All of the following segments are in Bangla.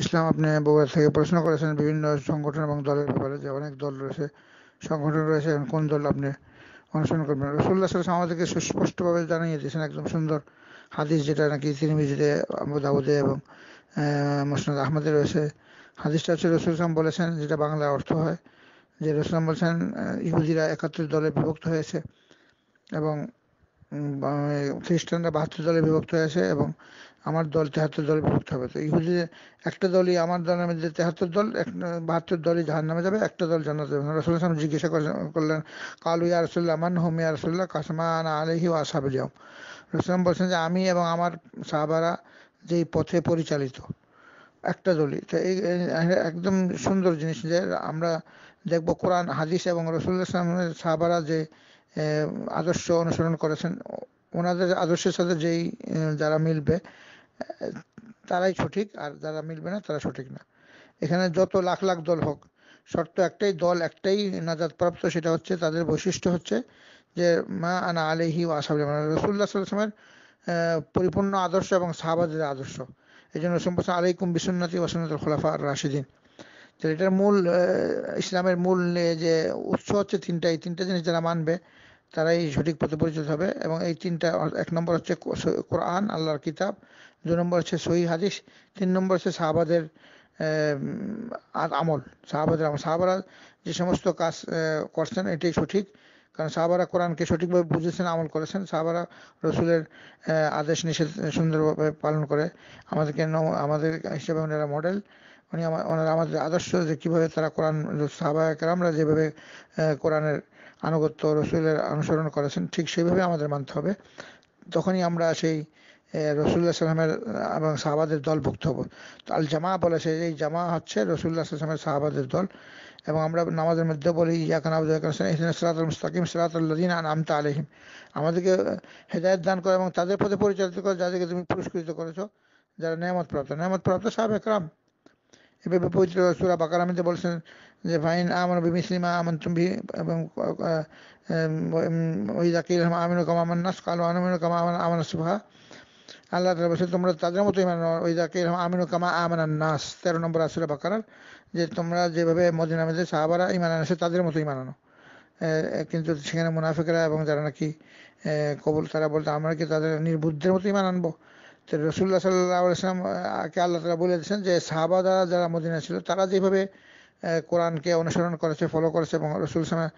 ইসলাম আপনি বগুড়া থেকে প্রশ্ন করেছেন বিভিন্ন সংগঠন এবং দলের ব্যাপারে যে অনেক দল রয়েছে সংগঠন রয়েছে কোন দল আপনি অনুসরণ করবেন রসুল্লাহ সাল্লাম আমাদেরকে সুস্পষ্টভাবে জানিয়ে দিয়েছেন একদম সুন্দর হাদিস যেটা নাকি তিরমিজিতে দাবুদে এবং মোসনাদ আহমদে রয়েছে হাদিসটা হচ্ছে রসুল ইসলাম বলেছেন যেটা বাংলা অর্থ হয় যে রসুল বলছেন ইহুদিরা একাত্তর দলে বিভক্ত হয়েছে এবং খ্রিস্টানরা বাহাত্তর দলে বিভক্ত হয়েছে এবং আমার দল তেহাত্তর দলে বিভক্ত হবে তো ইহুদি একটা দলই আমার দলের মধ্যে তেহাত্তর দল বাহাত্তর দলই জাহান নামে যাবে একটা দল জান্নাত যাবে রসুল ইসলাম জিজ্ঞাসা করলেন কালু ইয়া রসুল্লাহ মান হোম ইয়া রসুল্লাহ কাসমান আলহি ও আসাবে যাও রসুলাম বলছেন যে আমি এবং আমার সাহাবারা যেই পথে পরিচালিত একটা দলই তো এই একদম সুন্দর জিনিস যে আমরা দেখব কোরআন হাদিস এবং রসুল্লাহ ইসলামের সাহাবারা যে আদর্শ অনুসরণ করেছেন ওনাদের আদর্শের সাথে যেই যারা মিলবে তারাই সঠিক আর যারা মিলবে না তারা সঠিক না এখানে যত লাখ লাখ দল হোক শর্ত একটাই দল একটাই নাজাদ প্রাপ্ত সেটা হচ্ছে তাদের বৈশিষ্ট্য হচ্ছে যে মা আনা আলিহি ও আসাবি রসুল্লাহ সাল্লামের পরিপূর্ণ আদর্শ এবং সাহাবাদের আদর্শ এই জন্য সম্পর্ক আলাইকুম বিসুন্নাতি ওয়াসুন্নাতুল খোলাফা রাশিদিন তো এটার মূল ইসলামের মূল যে উৎস হচ্ছে তিনটাই তিনটা জিনিস যারা মানবে তারাই সঠিক পথে পরিচিত হবে এবং এই তিনটা এক নম্বর হচ্ছে কোরআন আল্লাহর কিতাব দু নম্বর হচ্ছে সহি হাদিস তিন নম্বর হচ্ছে সাহাবাদের আমল সাহাবাদের আমল সাহাবারা যে সমস্ত কাজ করছেন এটাই সঠিক কারণ সাহাবারা কোরআনকে সঠিকভাবে বুঝেছেন আমল করেছেন সাহাবারা রসুলের আদেশ নিষেধ সুন্দরভাবে পালন করে আমাদেরকে আমাদের হিসেবে ওনারা মডেল উনি আমার ওনারা আমাদের আদর্শ যে কীভাবে তারা কোরআন সাহাবা কেরামরা যেভাবে কোরআনের আনুগত্য রসুলের অনুসরণ করেছেন ঠিক সেইভাবে আমাদের মানতে হবে তখনই আমরা সেই রসুল্লাহ সাল্লামের এবং সাহাবাদের দলভুক্ত হব আল জামা বলেছে এই জামা হচ্ছে রসুল্লাহ সাল্লামের সাহাবাদের দল এবং আমরা নামাজের মধ্যে বলি ইয়াকান সিরাতুল মুস্তাকিম সিরাতুল্লাদিন আমতা আলহিম আমাদেরকে হেদায়ত দান করো এবং তাদের পথে পরিচালিত করো যাদেরকে তুমি পুরস্কৃত করেছো যারা নেয়ামত প্রাপ্ত নেয়ামত প্রাপ্ত একরাম এভাবে পবিত্র সুরা বাকারামিতে বলছেন যে ফাইন আমার বিমিসলিমা আমন তুমি এবং ওই জাকির আমিন কাম আমার নাস কালো আমিন কামা আমার আমার সুফা আল্লাহ তালা বলছেন তোমরা তাদের মতো ইমান ওই জাকির আমিন কামা আমান নাস তেরো নম্বর আসলে বাকারার যে তোমরা যেভাবে মদিনা মেজে সাহাবারা ইমান আনেছে তাদের মতো ইমান আনো কিন্তু সেখানে মুনাফিকরা এবং যারা নাকি কবুল তারা বলতে আমরা কি তাদের নির্বুদ্ধের মতো ইমান আনবো তো রসুল্লাহ সাল্লাহাম কে আল্লাহ তালা বলে দিয়েছেন যে সাহাবা দ্বারা যারা মদিনা ছিল তারা যেভাবে কোরআনকে অনুসরণ করেছে ফলো করেছে এবং রসুল সালামের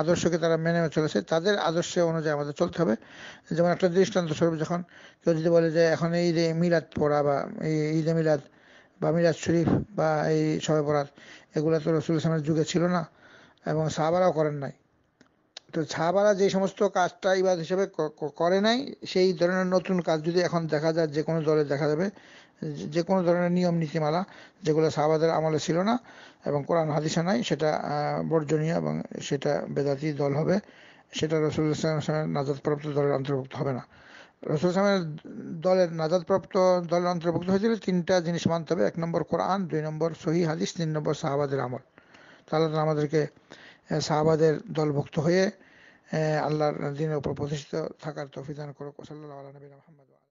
আদর্শকে তারা মেনে চলেছে তাদের আদর্শ অনুযায়ী আমাদের চলতে হবে যেমন একটা দৃষ্টান্ত স্বরূপ যখন কেউ যদি বলে যে এখন ঈদে মিলাদ পড়া বা ঈদে মিলাদ বা মিলাদ শরীফ বা এই সবে পড়ার এগুলো তো রসুল ইসলামের যুগে ছিল না এবং সাহাবারাও করেন নাই তো সাহাবারা যে সমস্ত কাজটা ইবাদ হিসেবে করে নাই সেই ধরনের নতুন কাজ যদি এখন দেখা যায় যে কোনো দলে দেখা যাবে যে কোনো ধরনের নিয়ম নীতিমালা যেগুলো সাহাবাদের আমলে ছিল না এবং কোরআন হাদিসে নাই সেটা বর্জনীয় এবং সেটা বেদাতি দল হবে সেটা রসুলের নাজাদপ্রাপ্ত দলের অন্তর্ভুক্ত হবে না রসুল ইসলামের দলের নাজাদপ্রাপ্ত দলের অন্তর্ভুক্ত হয়েছিল তিনটা জিনিস মানতে হবে এক নম্বর কোরআন দুই নম্বর সহি হাদিস তিন নম্বর সাহাবাদের আমল তাহলে আমাদেরকে হ্যাঁ, সাহাবাদের দলভুক্ত হয়ে আল্লাহর দিনের উপর প্রতিষ্ঠিত থাকার তৌফিক দান করুক সাল্লাহ আলী মোহাম্মদ